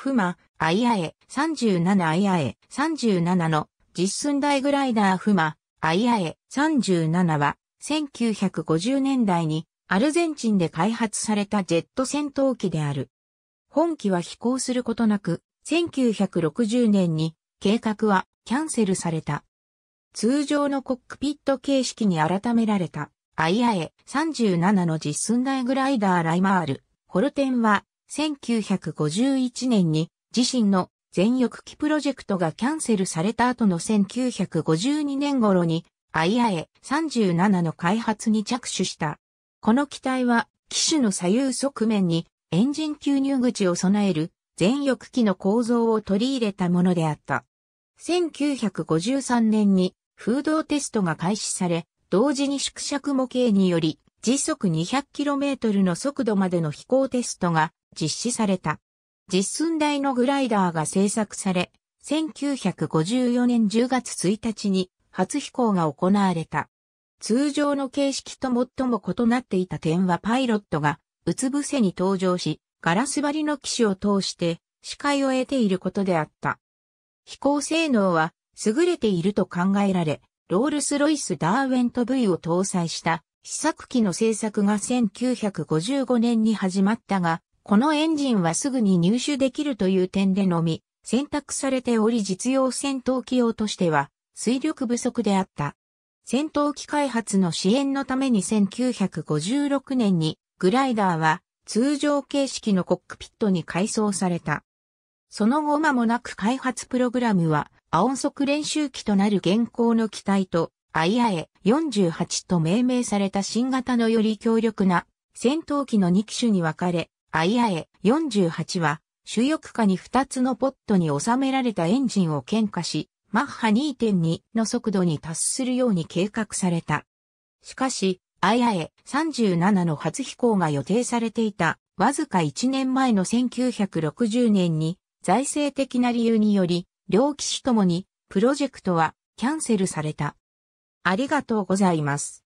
フマ、アイアエ、37アイアエ、37の実寸大グライダーフマ、アイアエ、37は、1950年代にアルゼンチンで開発されたジェット戦闘機である。本機は飛行することなく、1960年に計画はキャンセルされた。通常のコックピット形式に改められたアイアエ、3 7の実寸大グライダーライマール。ホルテンは1951年に自身の全翼機プロジェクトがキャンセルされた後の1952年頃に IAE37 の開発に着手した。この機体は機種の左右側面にエンジン吸入口を備える全翼機の構造を取り入れたものであった。1953年に風洞テストが開始され、同時に縮尺模型により時速 200km の速度までの飛行テストが実施された。実寸大のグライダーが製作され、1954年10月1日に初飛行が行われた。通常の形式と最も異なっていた点はパイロットがうつ伏せに登場し、ガラス張りの機種を通して視界を得ていることであった。飛行性能は優れていると考えられ、ロールスロイス・ダーウェント V を搭載した試作機の製作が1955年に始まったが、このエンジンはすぐに入手できるという点でのみ、選択されており実用戦闘機用としては、水力不足であった。戦闘機開発の支援のために1956年に、グライダーは、通常形式のコックピットに改装された。その後間もなく開発プログラムは、ア音速練習機となる現行の機体と、IAE48 と命名された新型のより強力な戦闘機の2機種に分かれ、アイアエ48は、主翼下に2つのポットに収められたエンジンを喧嘩し、マッハ2.2の速度に達するように計画された。しかし、アイアエ3 7の初飛行が予定されていた、わずか1年前の1960年に、財政的な理由により、両機種ともに、プロジェクトはキャンセルされた。ありがとうございます。